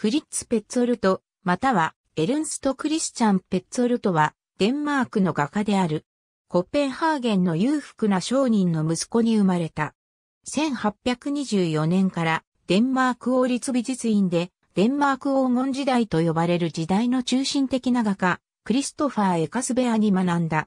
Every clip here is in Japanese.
フリッツ・ペッツォルト、またはエルンスト・クリスチャン・ペッツォルトは、デンマークの画家である。コペンハーゲンの裕福な商人の息子に生まれた。1824年からデンマーク王立美術院でデンマーク黄金時代と呼ばれる時代の中心的な画家、クリストファー・エカスベアに学んだ。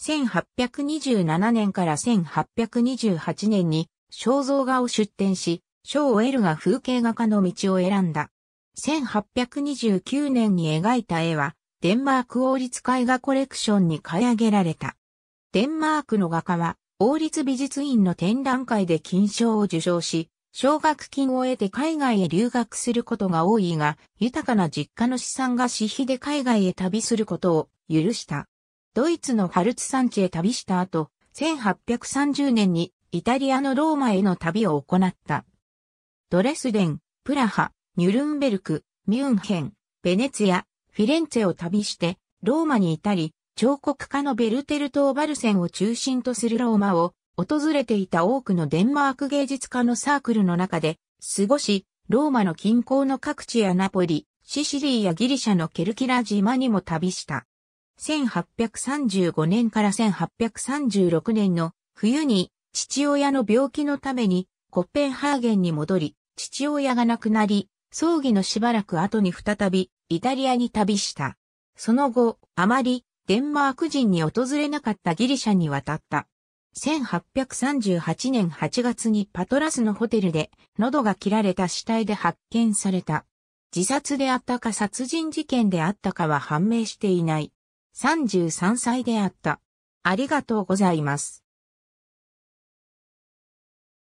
1827年から1828年に肖像画を出展し、ショーエルが風景画家の道を選んだ。1829年に描いた絵は、デンマーク王立絵画コレクションに買い上げられた。デンマークの画家は、王立美術院の展覧会で金賞を受賞し、奨学金を得て海外へ留学することが多いが、豊かな実家の資産が私費で海外へ旅することを許した。ドイツのハルツ山地へ旅した後、1830年にイタリアのローマへの旅を行った。ドレスデン、プラハ、ニュルンベルク、ミュンヘン、ベネツィア、フィレンツェを旅して、ローマに至り、彫刻家のベルテルト・オバルセンを中心とするローマを、訪れていた多くのデンマーク芸術家のサークルの中で、過ごし、ローマの近郊の各地やナポリ、シシリーやギリシャのケルキラ島にも旅した。1835年から1836年の冬に父親の病気のためにコッペンハーゲンに戻り、父親が亡くなり、葬儀のしばらく後に再び、イタリアに旅した。その後、あまり、デンマーク人に訪れなかったギリシャに渡った。1838年8月にパトラスのホテルで、喉が切られた死体で発見された。自殺であったか殺人事件であったかは判明していない。33歳であった。ありがとうございます。